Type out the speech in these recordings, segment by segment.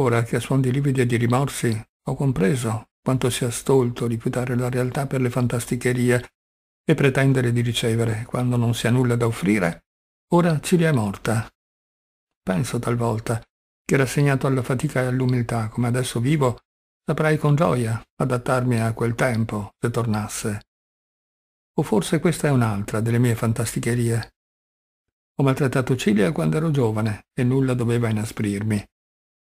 Ora che a suon di lividi e di rimorsi ho compreso quanto sia stolto rifiutare la realtà per le fantasticherie e pretendere di ricevere quando non si ha nulla da offrire, ora Cilia è morta. Penso talvolta che rassegnato alla fatica e all'umiltà come adesso vivo, saprei con gioia adattarmi a quel tempo se tornasse. O forse questa è un'altra delle mie fantasticherie. Ho maltrattato Cilia quando ero giovane e nulla doveva inasprirmi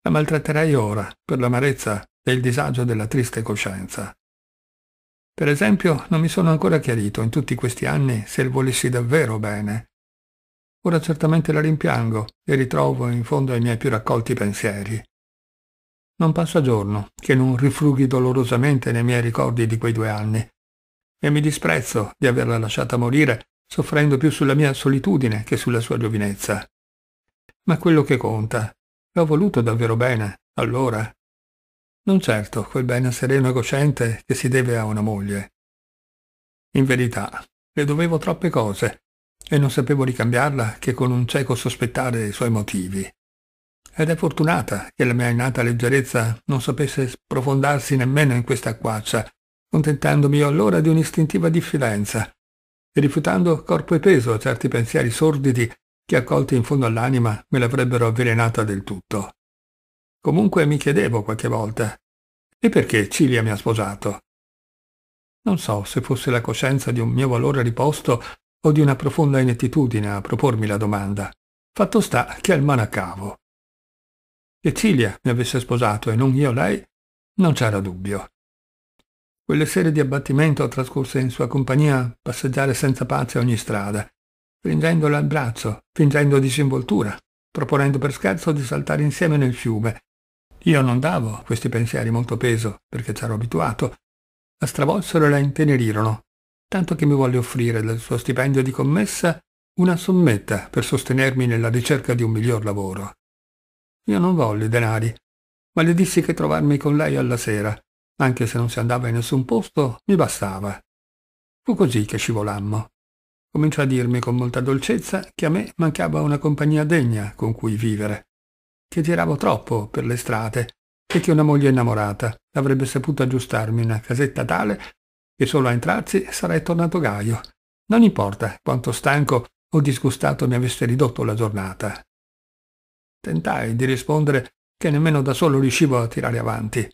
la maltratterai ora per l'amarezza e il disagio della triste coscienza. Per esempio, non mi sono ancora chiarito in tutti questi anni se le volessi davvero bene. Ora certamente la rimpiango e ritrovo in fondo ai miei più raccolti pensieri. Non passa giorno che non rifrughi dolorosamente nei miei ricordi di quei due anni e mi disprezzo di averla lasciata morire soffrendo più sulla mia solitudine che sulla sua giovinezza. Ma quello che conta L'ho voluto davvero bene, allora. Non certo quel bene sereno e cosciente che si deve a una moglie. In verità, le dovevo troppe cose e non sapevo ricambiarla che con un cieco sospettare i suoi motivi. Ed è fortunata che la mia innata leggerezza non sapesse sprofondarsi nemmeno in questa acquaccia, contentandomi io allora di un'istintiva diffidenza, e rifiutando corpo e peso a certi pensieri sordidi che accolti in fondo all'anima me l'avrebbero avvelenata del tutto. Comunque mi chiedevo qualche volta, e perché Cilia mi ha sposato? Non so se fosse la coscienza di un mio valore riposto o di una profonda inettitudine a propormi la domanda. Fatto sta che al manacavo. Che Cilia mi avesse sposato e non io lei, non c'era dubbio. Quelle sere di abbattimento trascorse in sua compagnia, passeggiare senza pace ogni strada, stringendolo al braccio, fingendo disinvoltura, proponendo per scherzo di saltare insieme nel fiume. Io non davo a questi pensieri molto peso, perché c'ero abituato. La stravolsero e la intenerirono, tanto che mi volle offrire dal suo stipendio di commessa una sommetta per sostenermi nella ricerca di un miglior lavoro. Io non volli denari, ma le dissi che trovarmi con lei alla sera, anche se non si andava in nessun posto, mi bastava. Fu così che scivolammo cominciò a dirmi con molta dolcezza che a me mancava una compagnia degna con cui vivere, che giravo troppo per le strade e che una moglie innamorata avrebbe saputo aggiustarmi una casetta tale che solo a entrarci sarei tornato gaio. Non importa quanto stanco o disgustato mi avesse ridotto la giornata. Tentai di rispondere che nemmeno da solo riuscivo a tirare avanti,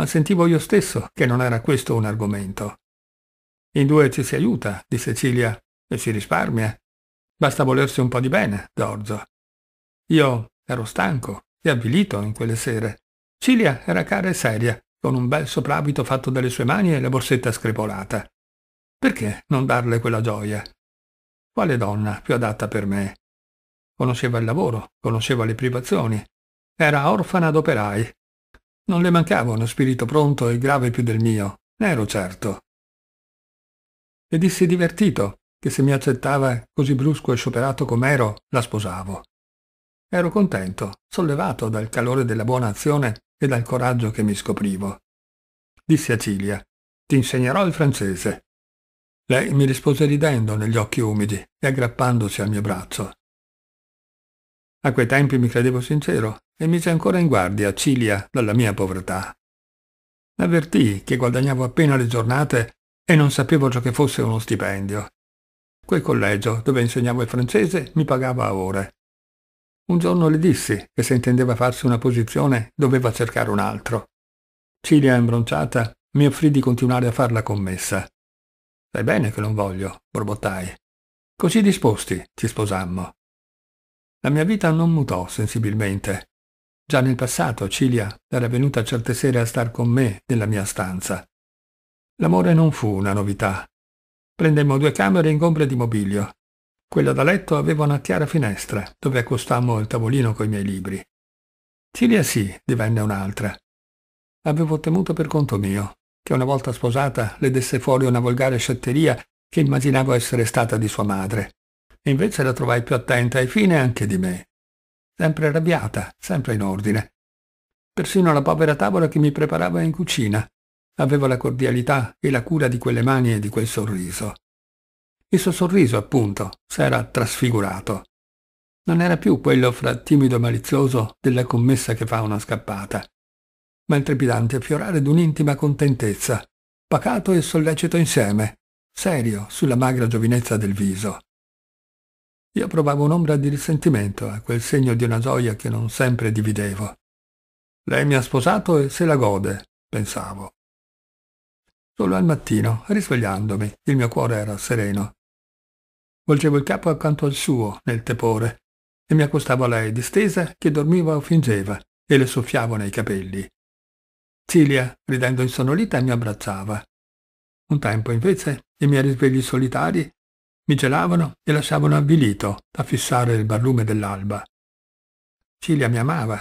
ma sentivo io stesso che non era questo un argomento. In due ci si aiuta, disse Cilia, e si risparmia. Basta volersi un po' di bene, Giorgio. Io ero stanco e avvilito in quelle sere. Cilia era cara e seria, con un bel soprabito fatto dalle sue mani e la borsetta screpolata. Perché non darle quella gioia? Quale donna più adatta per me? Conosceva il lavoro, conosceva le privazioni. Era orfana d'operai. Non le mancava uno spirito pronto e grave più del mio, ne ero certo. E dissi divertito, che se mi accettava così brusco e scioperato com'ero, la sposavo. Ero contento, sollevato dal calore della buona azione e dal coraggio che mi scoprivo. Disse a Cilia, ti insegnerò il francese. Lei mi rispose ridendo negli occhi umidi e aggrappandosi al mio braccio. A quei tempi mi credevo sincero e mise ancora in guardia Cilia dalla mia povertà. Avvertii che guadagnavo appena le giornate e non sapevo ciò che fosse uno stipendio Quel collegio, dove insegnavo il francese, mi pagava a ore. Un giorno le dissi che se intendeva farsi una posizione doveva cercare un altro. Cilia imbronciata mi offrì di continuare a far la commessa. Sai bene che non voglio, borbottai. Così disposti ci sposammo. La mia vita non mutò sensibilmente. Già nel passato Cilia era venuta certe sere a star con me nella mia stanza. L'amore non fu una novità, Prendemmo due camere ingombre di mobilio. Quella da letto aveva una chiara finestra, dove accostammo il tavolino coi miei libri. Cilia sì, divenne un'altra. Avevo temuto per conto mio, che una volta sposata le desse fuori una volgare sciatteria che immaginavo essere stata di sua madre. Invece la trovai più attenta e fine anche di me. Sempre arrabbiata, sempre in ordine. Persino la povera tavola che mi preparava in cucina, aveva la cordialità e la cura di quelle mani e di quel sorriso. Il suo sorriso, appunto, s'era trasfigurato. Non era più quello fra timido e malizioso della commessa che fa una scappata, ma il trepidante affiorare d'un'intima contentezza, pacato e sollecito insieme, serio sulla magra giovinezza del viso. Io provavo un'ombra di risentimento a quel segno di una gioia che non sempre dividevo. Lei mi ha sposato e se la gode, pensavo. Solo al mattino, risvegliandomi, il mio cuore era sereno. Volgevo il capo accanto al suo, nel tepore, e mi accostavo a lei, distesa, che dormiva o fingeva, e le soffiavo nei capelli. Cilia, ridendo insonnolita, mi abbracciava. Un tempo, invece, i miei risvegli solitari mi gelavano e lasciavano avvilito a fissare il barlume dell'alba. Cilia mi amava.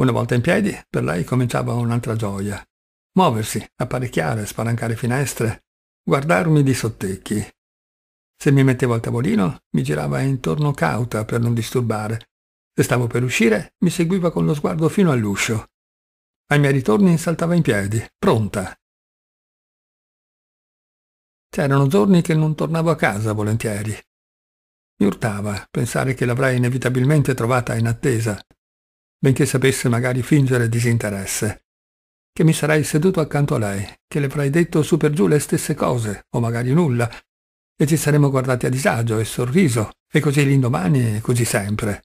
Una volta in piedi, per lei cominciava un'altra gioia. Muoversi, apparecchiare, spalancare finestre, guardarmi di sottecchi. Se mi mettevo al tavolino, mi girava intorno cauta per non disturbare. Se stavo per uscire, mi seguiva con lo sguardo fino all'uscio. Ai miei ritorni saltava in piedi, pronta. C'erano giorni che non tornavo a casa volentieri. Mi urtava pensare che l'avrei inevitabilmente trovata in attesa, benché sapesse magari fingere disinteresse che mi sarai seduto accanto a lei, che le avrai detto su per giù le stesse cose, o magari nulla, e ci saremmo guardati a disagio e sorriso, e così l'indomani e così sempre.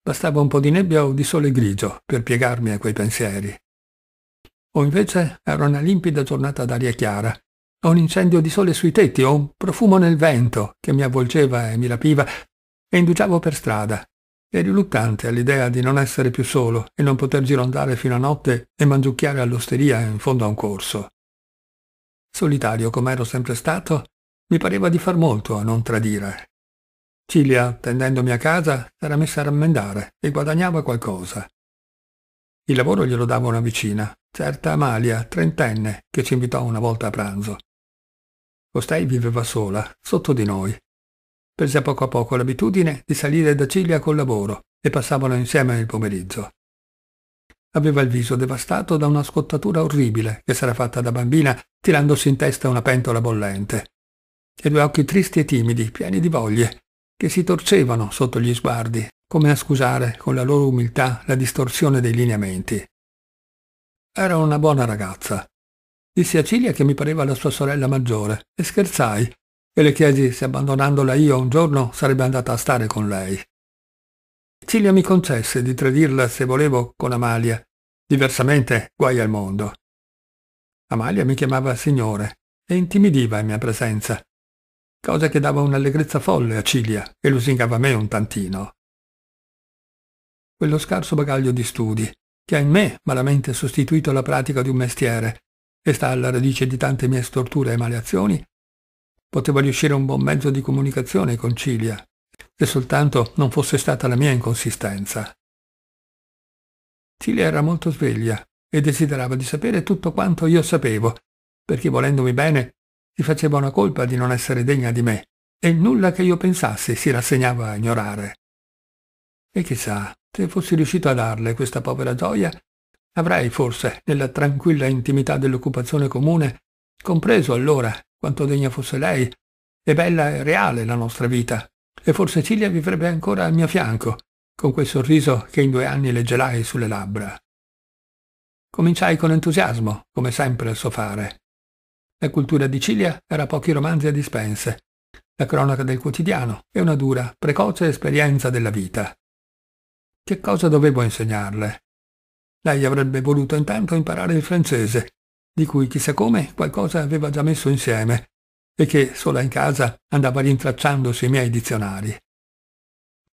Bastava un po' di nebbia o di sole grigio per piegarmi a quei pensieri. O invece era una limpida giornata d'aria chiara, o un incendio di sole sui tetti, o un profumo nel vento che mi avvolgeva e mi rapiva, e indugiavo per strada, e riluttante all'idea di non essere più solo e non poter girondare fino a notte e mangiucchiare all'osteria in fondo a un corso. Solitario come ero sempre stato, mi pareva di far molto a non tradire. Cilia, tendendomi a casa, era messa a rammendare e guadagnava qualcosa. Il lavoro glielo dava una vicina, certa Amalia, trentenne, che ci invitò una volta a pranzo. Costei viveva sola, sotto di noi, Prese a poco a poco l'abitudine di salire da Ciglia col lavoro e passavano insieme il pomeriggio. Aveva il viso devastato da una scottatura orribile che s'era fatta da bambina tirandosi in testa una pentola bollente. E due occhi tristi e timidi, pieni di voglie, che si torcevano sotto gli sguardi, come a scusare con la loro umiltà la distorsione dei lineamenti. Era una buona ragazza. Dissi a Cilia che mi pareva la sua sorella maggiore e scherzai, e le chiesi se abbandonandola io un giorno sarebbe andata a stare con lei. Cilia mi concesse di tradirla se volevo con Amalia, diversamente guai al mondo. Amalia mi chiamava signore e intimidiva in mia presenza, cosa che dava un'allegrezza folle a Cilia e lusingava me un tantino. Quello scarso bagaglio di studi, che ha in me malamente sostituito la pratica di un mestiere e sta alla radice di tante mie storture e maleazioni, Poteva riuscire un buon mezzo di comunicazione con Cilia, se soltanto non fosse stata la mia inconsistenza. Cilia era molto sveglia e desiderava di sapere tutto quanto io sapevo, perché volendomi bene si faceva una colpa di non essere degna di me e nulla che io pensassi si rassegnava a ignorare. E chissà, se fossi riuscito a darle questa povera gioia, avrei forse, nella tranquilla intimità dell'occupazione comune, compreso allora quanto degna fosse lei, e bella e reale la nostra vita, e forse Silvia vivrebbe ancora al mio fianco, con quel sorriso che in due anni le gelai sulle labbra. Cominciai con entusiasmo, come sempre al suo fare. La cultura di Cilia era pochi romanzi a dispense, la cronaca del quotidiano e una dura, precoce esperienza della vita. Che cosa dovevo insegnarle? Lei avrebbe voluto intanto imparare il francese di cui chissà come qualcosa aveva già messo insieme e che, sola in casa, andava rintracciando sui miei dizionari.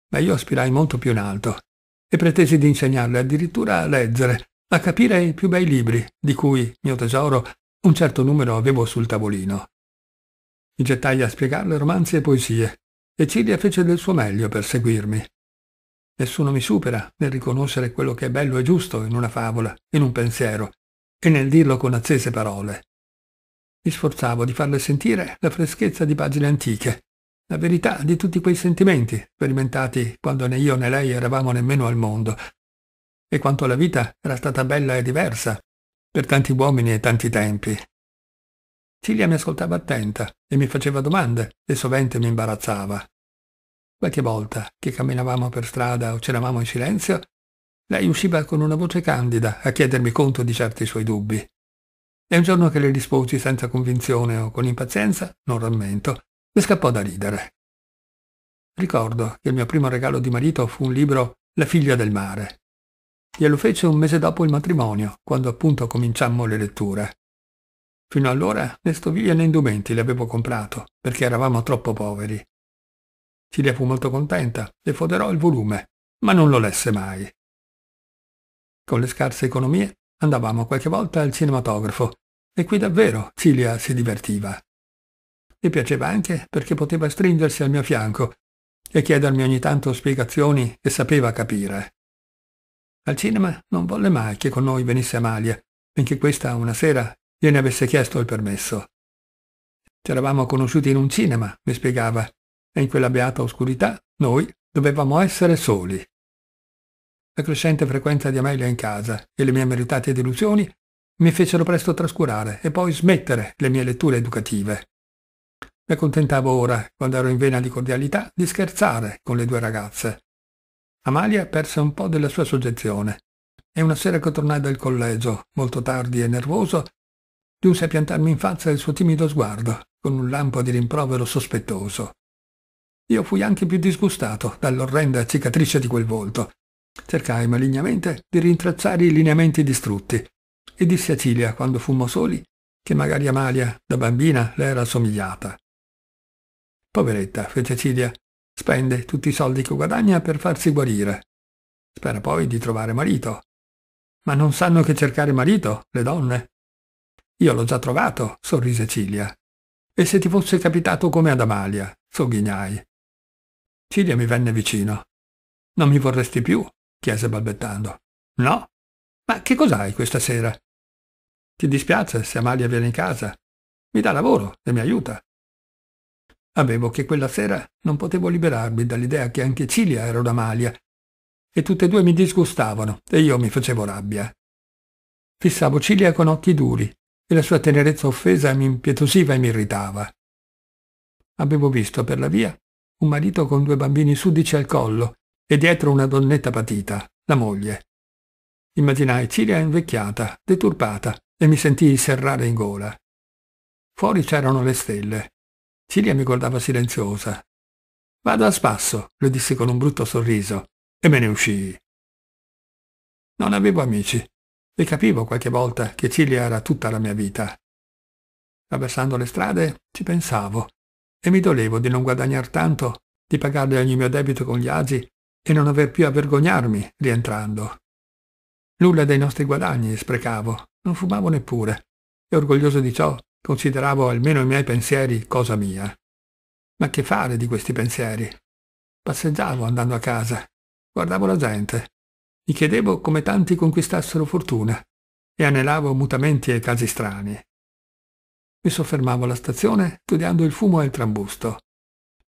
Ma io aspirai molto più in alto e pretesi di insegnarle addirittura a leggere, a capire i più bei libri, di cui, mio tesoro, un certo numero avevo sul tavolino. Mi gettai a spiegarle romanzi e poesie, e Cilia fece del suo meglio per seguirmi. Nessuno mi supera nel riconoscere quello che è bello e giusto in una favola, in un pensiero, e nel dirlo con accese parole. Mi sforzavo di farle sentire la freschezza di pagine antiche, la verità di tutti quei sentimenti sperimentati quando né io né lei eravamo nemmeno al mondo, e quanto la vita era stata bella e diversa per tanti uomini e tanti tempi. Cilia mi ascoltava attenta e mi faceva domande e sovente mi imbarazzava. Qualche volta che camminavamo per strada o c'eravamo in silenzio, lei usciva con una voce candida a chiedermi conto di certi suoi dubbi. E un giorno che le risposi senza convinzione o con impazienza, non rammento, mi scappò da ridere. Ricordo che il mio primo regalo di marito fu un libro La figlia del mare. Glielo fece un mese dopo il matrimonio, quando appunto cominciammo le letture. Fino allora né stoviglie né indumenti le avevo comprato, perché eravamo troppo poveri. Silvia fu molto contenta e foderò il volume, ma non lo lesse mai. Con le scarse economie andavamo qualche volta al cinematografo e qui davvero Cilia si divertiva. Mi piaceva anche perché poteva stringersi al mio fianco e chiedermi ogni tanto spiegazioni che sapeva capire. Al cinema non volle mai che con noi venisse Amalia, benché questa una sera gliene avesse chiesto il permesso. C'eravamo conosciuti in un cinema, mi spiegava, e in quella beata oscurità noi dovevamo essere soli la crescente frequenza di Amelia in casa e le mie meritate delusioni mi fecero presto trascurare e poi smettere le mie letture educative. Mi accontentavo ora, quando ero in vena di cordialità, di scherzare con le due ragazze. Amalia perse un po' della sua soggezione e una sera che tornai dal collegio, molto tardi e nervoso, giunse a piantarmi in faccia il suo timido sguardo, con un lampo di rimprovero sospettoso. Io fui anche più disgustato dall'orrenda cicatrice di quel volto, Cercai malignamente di rintracciare i lineamenti distrutti e dissi a Cilia, quando fummo soli, che magari Amalia, da bambina, le era somigliata. Poveretta, fece Cilia, spende tutti i soldi che guadagna per farsi guarire. Spera poi di trovare marito. Ma non sanno che cercare marito, le donne? Io l'ho già trovato, sorrise Cilia. E se ti fosse capitato come ad Amalia, sogghignai. Cilia mi venne vicino. Non mi vorresti più, chiese balbettando. No? Ma che cos'hai questa sera? Ti dispiace se Amalia viene in casa? Mi dà lavoro e mi aiuta. Avevo che quella sera non potevo liberarmi dall'idea che anche Cilia era una un'Amalia e tutte e due mi disgustavano e io mi facevo rabbia. Fissavo Cilia con occhi duri e la sua tenerezza offesa mi impietosiva e mi irritava. Avevo visto per la via un marito con due bambini sudici al collo e dietro una donnetta patita, la moglie. Immaginai Cilia invecchiata, deturpata, e mi sentii serrare in gola. Fuori c'erano le stelle. Cilia mi guardava silenziosa. Vado a spasso, le dissi con un brutto sorriso, e me ne uscii. Non avevo amici, e capivo qualche volta che Cilia era tutta la mia vita. Traversando le strade ci pensavo, e mi dolevo di non guadagnar tanto, di pagarle ogni mio debito con gli agi e non aver più a vergognarmi rientrando. Nulla dei nostri guadagni sprecavo, non fumavo neppure, e orgoglioso di ciò consideravo almeno i miei pensieri cosa mia. Ma che fare di questi pensieri? Passeggiavo andando a casa, guardavo la gente, mi chiedevo come tanti conquistassero fortuna e anelavo mutamenti e casi strani. Mi soffermavo alla stazione studiando il fumo e il trambusto.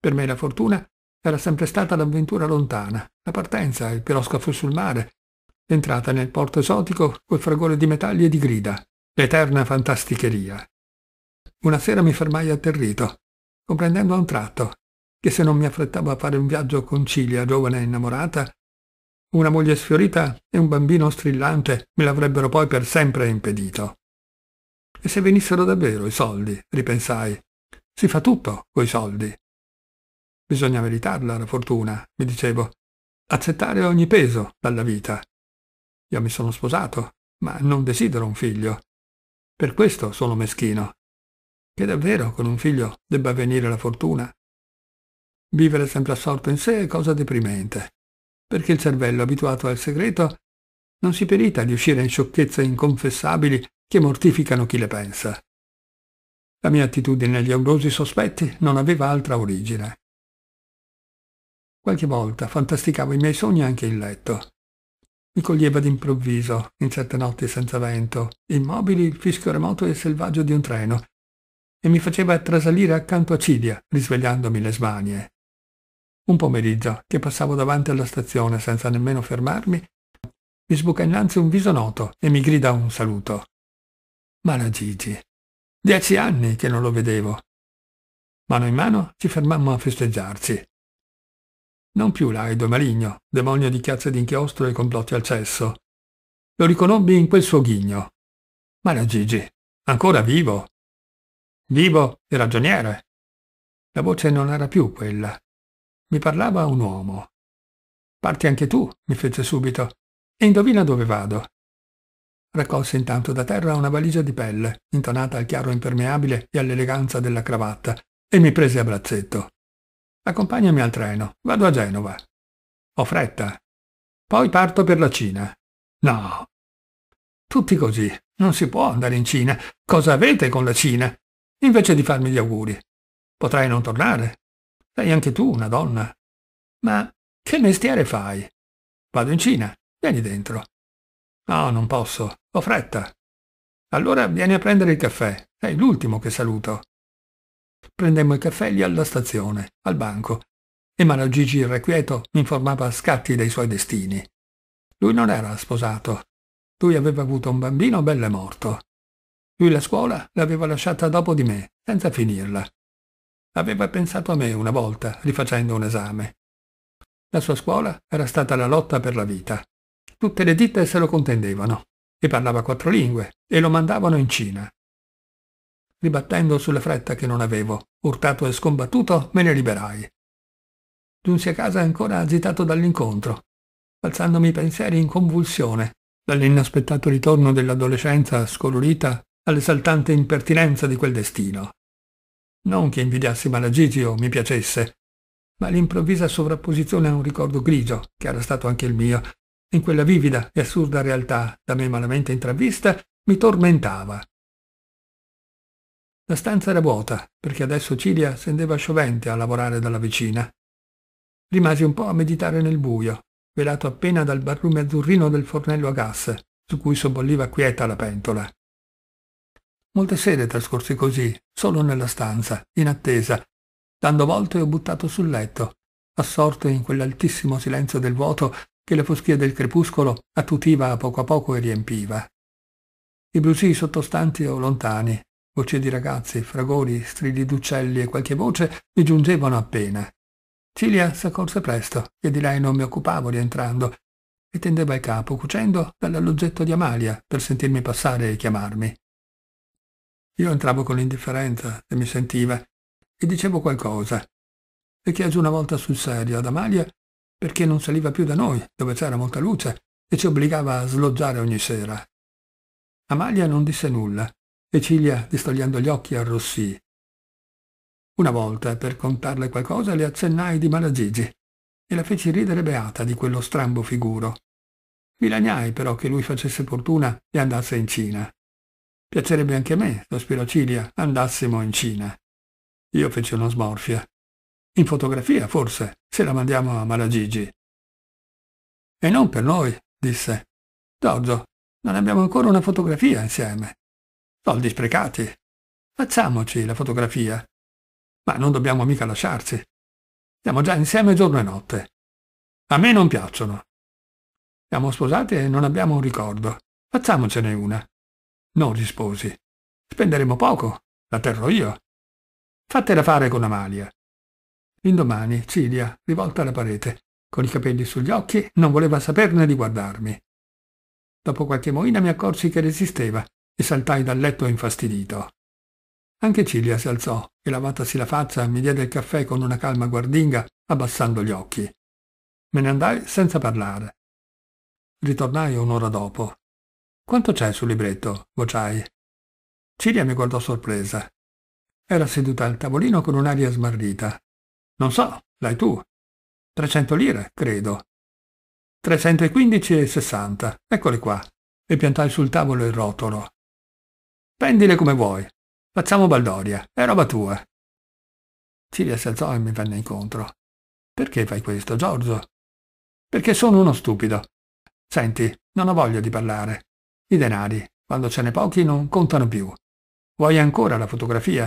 Per me la fortuna era sempre stata l'avventura lontana, la partenza, il piroscafo sul mare, l'entrata nel porto esotico col fragore di metalli e di grida, l'eterna fantasticheria. Una sera mi fermai atterrito, comprendendo a un tratto che se non mi affrettavo a fare un viaggio con Cilia, giovane e innamorata, una moglie sfiorita e un bambino strillante me l'avrebbero poi per sempre impedito. E se venissero davvero i soldi, ripensai, si fa tutto coi soldi. Bisogna meritarla la fortuna, mi dicevo. Accettare ogni peso dalla vita. Io mi sono sposato, ma non desidero un figlio. Per questo sono meschino. Che davvero con un figlio debba avvenire la fortuna? Vivere sempre assorto in sé è cosa deprimente, perché il cervello abituato al segreto non si perita di uscire in sciocchezze inconfessabili che mortificano chi le pensa. La mia attitudine agli aurosi sospetti non aveva altra origine. Qualche volta fantasticavo i miei sogni anche in letto. Mi coglieva d'improvviso, in certe notti senza vento, immobili il fischio remoto e selvaggio di un treno, e mi faceva trasalire accanto a Cidia, risvegliandomi le smanie. Un pomeriggio, che passavo davanti alla stazione senza nemmeno fermarmi, mi sbuca innanzi un viso noto e mi grida un saluto. Ma la Gigi. Dieci anni che non lo vedevo. Mano in mano ci fermammo a festeggiarci. Non più laido e maligno, demonio di chiazze d'inchiostro e complotti al cesso. Lo riconobbi in quel suo ghigno. Ma la Gigi, ancora vivo? Vivo e ragioniere. La voce non era più quella. Mi parlava un uomo. Parti anche tu, mi fece subito. E indovina dove vado. Raccolse intanto da terra una valigia di pelle, intonata al chiaro impermeabile e all'eleganza della cravatta, e mi prese a brazzetto. Accompagnami al treno, vado a Genova. Ho fretta. Poi parto per la Cina. No. Tutti così. Non si può andare in Cina. Cosa avete con la Cina? Invece di farmi gli auguri. Potrai non tornare. Sei anche tu una donna. Ma che mestiere fai? Vado in Cina. Vieni dentro. No, non posso. Ho fretta. Allora vieni a prendere il caffè. Sei l'ultimo che saluto. Prendemmo i caffè alla stazione, al banco, e Mano Gigi irrequieto informava a scatti dei suoi destini. Lui non era sposato. Lui aveva avuto un bambino bello e morto. Lui la scuola l'aveva lasciata dopo di me, senza finirla. Aveva pensato a me una volta, rifacendo un esame. La sua scuola era stata la lotta per la vita. Tutte le ditte se lo contendevano. E parlava quattro lingue e lo mandavano in Cina. Ribattendo sulla fretta che non avevo, urtato e scombattuto, me ne liberai. Giunsi a casa ancora agitato dall'incontro, alzandomi i pensieri in convulsione, dall'inaspettato ritorno dell'adolescenza scolorita all'esaltante impertinenza di quel destino. Non che invidiassi Malagigi o mi piacesse, ma l'improvvisa sovrapposizione a un ricordo grigio, che era stato anche il mio, in quella vivida e assurda realtà da me malamente intravista, mi tormentava la stanza era vuota, perché adesso Cilia scendeva sciovente a lavorare dalla vicina. Rimasi un po' a meditare nel buio, velato appena dal barlume azzurrino del fornello a gas, su cui sobbolliva quieta la pentola. Molte sere trascorsi così, solo nella stanza, in attesa, dando volte ho buttato sul letto, assorto in quell'altissimo silenzio del vuoto che la foschia del crepuscolo attutiva a poco a poco e riempiva. I brusii sottostanti o lontani, Voci di ragazzi, fragori, strilli d'uccelli e qualche voce mi giungevano appena. Cilia s'accorse presto, che di lei non mi occupavo rientrando, e tendeva il capo, cucendo dall'alloggetto di Amalia, per sentirmi passare e chiamarmi. Io entravo con indifferenza, se mi sentiva, e dicevo qualcosa. E chiesi una volta sul serio ad Amalia perché non saliva più da noi, dove c'era molta luce, e ci obbligava a sloggiare ogni sera. Amalia non disse nulla, Cecilia, distogliendo gli occhi, arrossì. Una volta, per contarle qualcosa, le accennai di Malagigi e la feci ridere beata di quello strambo figuro. Mi lagnai però che lui facesse fortuna e andasse in Cina. Piacerebbe anche a me, sospirò Cilia, andassimo in Cina. Io feci una smorfia. In fotografia, forse, se la mandiamo a Malagigi. E non per noi, disse. Giorgio, non abbiamo ancora una fotografia insieme. Soldi sprecati. Facciamoci la fotografia. Ma non dobbiamo mica lasciarci. Siamo già insieme giorno e notte. A me non piacciono. Siamo sposati e non abbiamo un ricordo. Facciamocene una. Non risposi. Spenderemo poco. La terrò io. Fatela fare con Amalia. L'indomani, Cilia, rivolta alla parete, con i capelli sugli occhi, non voleva saperne di guardarmi. Dopo qualche moina mi accorsi che resisteva e saltai dal letto infastidito. Anche Cilia si alzò e lavatasi la faccia mi diede il caffè con una calma guardinga, abbassando gli occhi. Me ne andai senza parlare. Ritornai un'ora dopo. Quanto c'è sul libretto? vociai. Cilia mi guardò sorpresa. Era seduta al tavolino con un'aria smarrita. Non so, l'hai tu. Trecento lire, credo. Trecento e quindici e sessanta. eccole qua. E piantai sul tavolo il rotolo. Vendile come vuoi. Facciamo baldoria, è roba tua. Cilia si alzò e mi venne incontro. Perché fai questo, Giorgio? Perché sono uno stupido. Senti, non ho voglia di parlare. I denari, quando ce ne pochi, non contano più. Vuoi ancora la fotografia?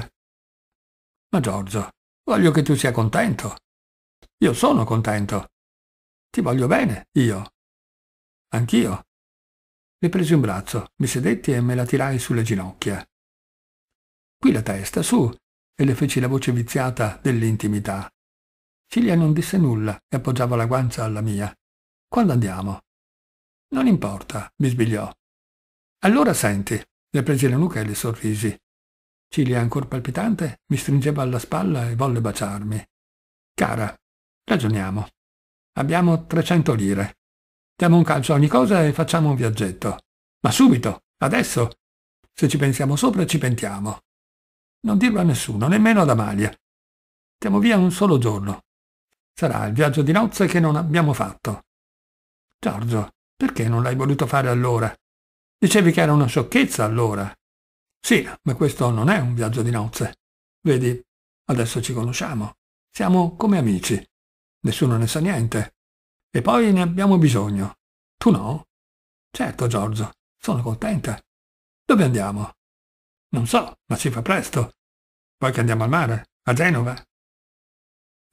Ma Giorgio, voglio che tu sia contento. Io sono contento. Ti voglio bene, io. Anch'io. Le presi un braccio, mi sedetti e me la tirai sulle ginocchia. Qui la testa, su, e le feci la voce viziata dell'intimità. Cilia non disse nulla e appoggiava la guancia alla mia. Quando andiamo? Non importa, bisbigliò. Allora senti, le presi la nuca e le sorrisi. Cilia, ancor palpitante, mi stringeva alla spalla e volle baciarmi. Cara, ragioniamo. Abbiamo 300 lire. Diamo un calcio a ogni cosa e facciamo un viaggetto. Ma subito, adesso. Se ci pensiamo sopra ci pentiamo. Non dirlo a nessuno, nemmeno ad Amalia. Stiamo via un solo giorno. Sarà il viaggio di nozze che non abbiamo fatto. Giorgio, perché non l'hai voluto fare allora? Dicevi che era una sciocchezza allora. Sì, ma questo non è un viaggio di nozze. Vedi, adesso ci conosciamo. Siamo come amici. Nessuno ne sa niente. E poi ne abbiamo bisogno. Tu no? Certo, Giorgio, sono contenta. Dove andiamo? Non so, ma si fa presto. Poi che andiamo al mare, a Genova.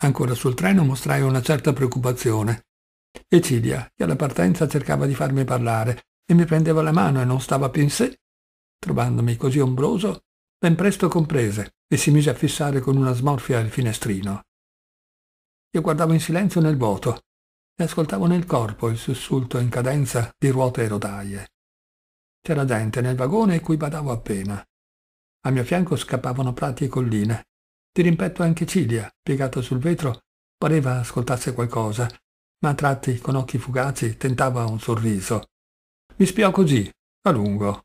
Ancora sul treno mostrai una certa preoccupazione. E Cilia, che alla partenza cercava di farmi parlare e mi prendeva la mano e non stava più in sé, trovandomi così ombroso, ben presto comprese e si mise a fissare con una smorfia il finestrino. Io guardavo in silenzio nel vuoto, e ascoltavo nel corpo il sussulto in cadenza di ruote e rotaie. C'era gente nel vagone cui badavo appena. A mio fianco scappavano prati e colline. Di rimpetto anche Cilia, piegata sul vetro, pareva ascoltasse qualcosa, ma a tratti, con occhi fugaci, tentava un sorriso. Mi spiò così, a lungo.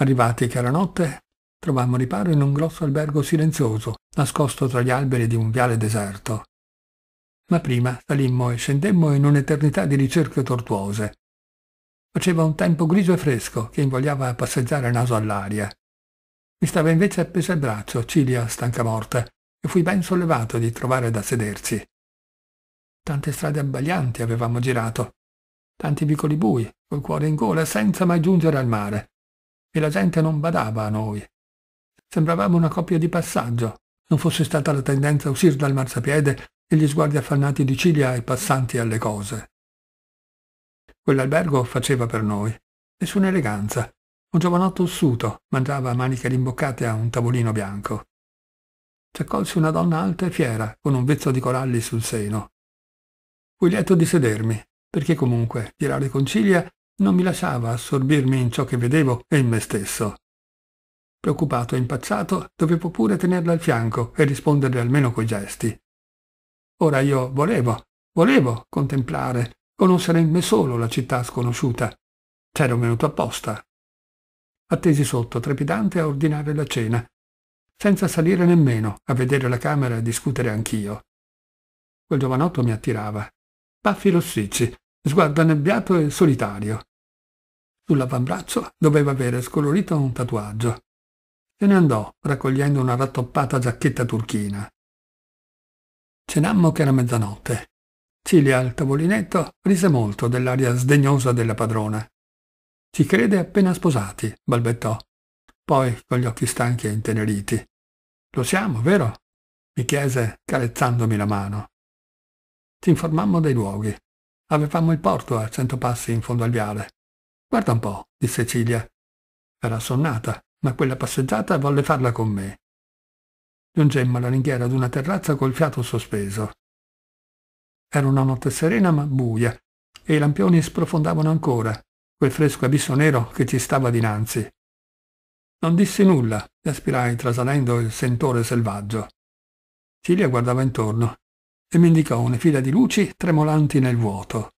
Arrivati che era notte, trovammo riparo in un grosso albergo silenzioso, nascosto tra gli alberi di un viale deserto. Ma prima salimmo e scendemmo in un'eternità di ricerche tortuose. Faceva un tempo grigio e fresco che invogliava a passeggiare naso all'aria. Mi stava invece appeso il braccio, Cilia stanca morta, e fui ben sollevato di trovare da sedersi. Tante strade abbaglianti avevamo girato, tanti vicoli bui, col cuore in gola, senza mai giungere al mare. E la gente non badava a noi. Sembravamo una coppia di passaggio. Non fosse stata la tendenza a uscire dal marciapiede e gli sguardi affannati di Cilia e passanti alle cose. Quell'albergo faceva per noi. Nessuna eleganza. Un giovanotto ossuto mangiava a maniche rimboccate a un tavolino bianco. Ci accolse una donna alta e fiera, con un vezzo di coralli sul seno. Fui lieto di sedermi, perché comunque tirare con Cilia non mi lasciava assorbirmi in ciò che vedevo e in me stesso. Preoccupato e impacciato, dovevo pure tenerla al fianco e risponderle almeno coi gesti. Ora io volevo, volevo contemplare conoscere in me solo la città sconosciuta. C'ero venuto apposta. Attesi sotto, trepidante, a ordinare la cena, senza salire nemmeno a vedere la camera e discutere anch'io. Quel giovanotto mi attirava. Baffi rossicci, sguardo annebbiato e solitario. Sull'avambraccio doveva avere scolorito un tatuaggio. Se ne andò, raccogliendo una rattoppata giacchetta turchina. Cenammo che era mezzanotte. Cilia al tavolinetto rise molto dell'aria sdegnosa della padrona. Ci crede appena sposati, balbettò. Poi, con gli occhi stanchi e inteneriti. Lo siamo, vero? mi chiese carezzandomi la mano. Ci informammo dei luoghi. Avevamo il porto a cento passi in fondo al viale. Guarda un po', disse Cilia. Era assonnata, ma quella passeggiata volle farla con me. Giungemmo alla ringhiera di una terrazza col fiato sospeso. Era una notte serena ma buia, e i lampioni sprofondavano ancora, quel fresco abisso nero che ci stava dinanzi. Non dissi nulla, e aspirai trasalendo il sentore selvaggio. Cilia guardava intorno e mi indicò una fila di luci tremolanti nel vuoto.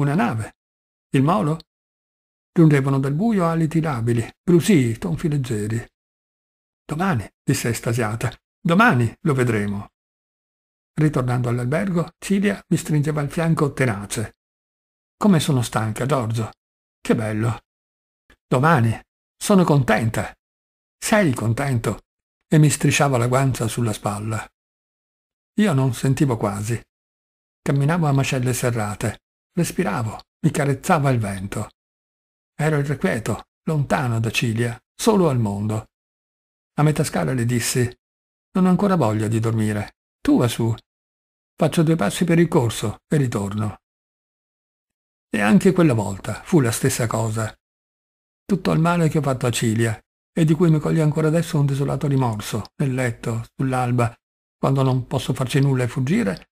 Una nave. Il molo? Giungevano dal buio aliti labili, brusii, tonfi leggeri. Domani, disse estasiata. Domani lo vedremo. Ritornando all'albergo, Cilia mi stringeva al fianco tenace. Come sono stanca, Giorgio. Che bello. Domani. Sono contenta. Sei contento. E mi strisciava la guancia sulla spalla. Io non sentivo quasi. Camminavo a mascelle serrate. Respiravo. Mi carezzava il vento. Ero irrequieto, lontano da Cilia, solo al mondo. A metà scala le dissi Non ho ancora voglia di dormire. Tu va su. Faccio due passi per il corso e ritorno. E anche quella volta fu la stessa cosa. Tutto il male che ho fatto a Cilia e di cui mi coglie ancora adesso un desolato rimorso, nel letto, sull'alba, quando non posso farci nulla e fuggire,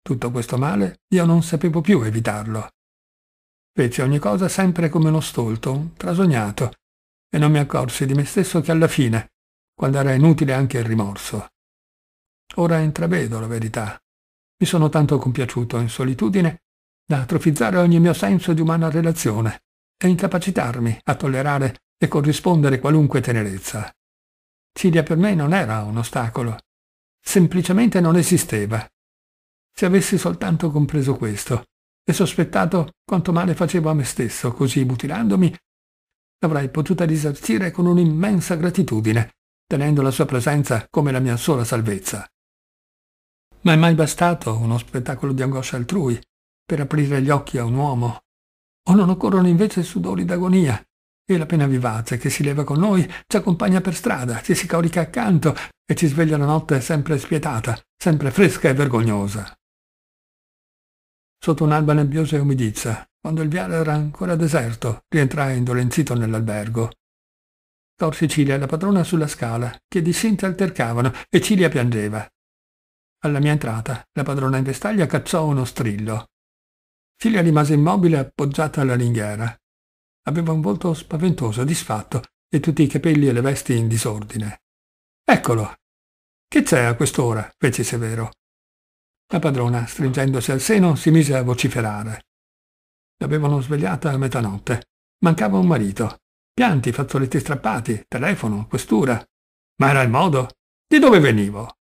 tutto questo male io non sapevo più evitarlo. Feci ogni cosa sempre come uno stolto, un trasognato, e non mi accorsi di me stesso che alla fine quando era inutile anche il rimorso. Ora intravedo la verità. Mi sono tanto compiaciuto in solitudine da atrofizzare ogni mio senso di umana relazione e incapacitarmi a tollerare e corrispondere qualunque tenerezza. Cilia per me non era un ostacolo, semplicemente non esisteva. Se avessi soltanto compreso questo e sospettato quanto male facevo a me stesso così mutilandomi, l'avrei potuta risarcire con un'immensa gratitudine tenendo la sua presenza come la mia sola salvezza. Ma è mai bastato uno spettacolo di angoscia altrui per aprire gli occhi a un uomo? O non occorrono invece sudori d'agonia e la pena vivace che si leva con noi ci accompagna per strada, ci si corica accanto e ci sveglia la notte sempre spietata, sempre fresca e vergognosa. Sotto un'alba nebbiosa e umidizza, quando il viale era ancora deserto, rientrai indolenzito nell'albergo torse Cilia e la padrona sulla scala, che di sente altercavano, e Cilia piangeva. Alla mia entrata, la padrona in vestaglia cacciò uno strillo. Cilia rimase immobile appoggiata alla ringhiera. Aveva un volto spaventoso, disfatto, e tutti i capelli e le vesti in disordine. Eccolo! Che c'è a quest'ora? fece Severo. La padrona, stringendosi al seno, si mise a vociferare. L'avevano svegliata a metanotte. Mancava un marito pianti, fazzoletti strappati, telefono, questura. Ma era il modo? Di dove venivo?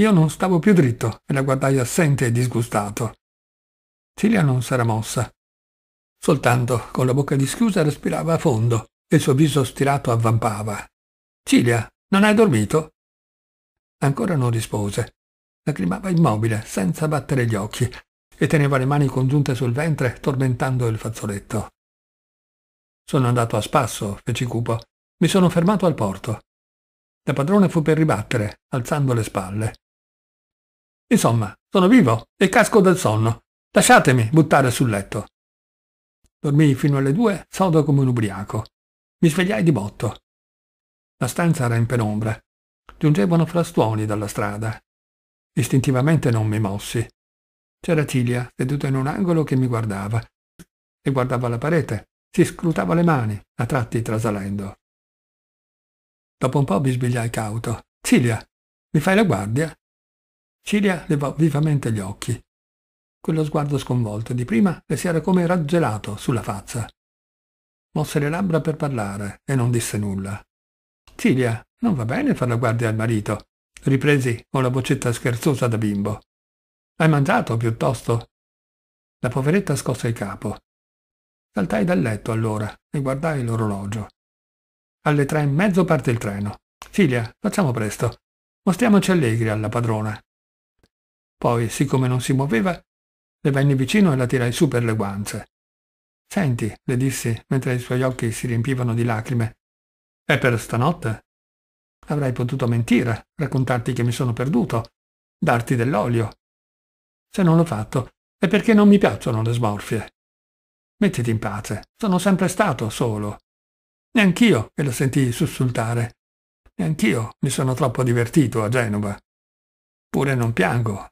Io non stavo più dritto e la guardai assente e disgustato. Cilia non s'era mossa. Soltanto, con la bocca dischiusa, respirava a fondo e il suo viso stirato avvampava. Cilia, non hai dormito? Ancora non rispose. Lacrimava immobile, senza battere gli occhi, e teneva le mani congiunte sul ventre, tormentando il fazzoletto. Sono andato a spasso, feci cupo. Mi sono fermato al porto. La padrona fu per ribattere, alzando le spalle. Insomma, sono vivo e casco dal sonno. Lasciatemi buttare sul letto. Dormii fino alle due, sodo come un ubriaco. Mi svegliai di botto. La stanza era in penombra. Giungevano frastuoni dalla strada. Istintivamente non mi mossi. C'era Cilia, seduta in un angolo, che mi guardava. E guardava la parete. Si scrutava le mani, a tratti trasalendo. Dopo un po' bisbigliai cauto. Cilia, mi fai la guardia? Cilia levò vivamente gli occhi. Quello sguardo sconvolto di prima le si era come raggelato sulla faccia. Mosse le labbra per parlare e non disse nulla. Cilia, non va bene far la guardia al marito, ripresi con la vocetta scherzosa da bimbo. Hai mangiato piuttosto? La poveretta scosse il capo. Saltai dal letto allora e guardai l'orologio. Alle tre e mezzo parte il treno. Filia, facciamo presto. Mostriamoci allegri alla padrona. Poi, siccome non si muoveva, le venni vicino e la tirai su per le guance. Senti, le dissi, mentre i suoi occhi si riempivano di lacrime. È per stanotte? Avrei potuto mentire, raccontarti che mi sono perduto, darti dell'olio. Se non l'ho fatto, è perché non mi piacciono le smorfie. Mettiti in pace, sono sempre stato solo. Neanch'io che lo sentii sussultare. Neanch'io mi sono troppo divertito a Genova. Pure non piango,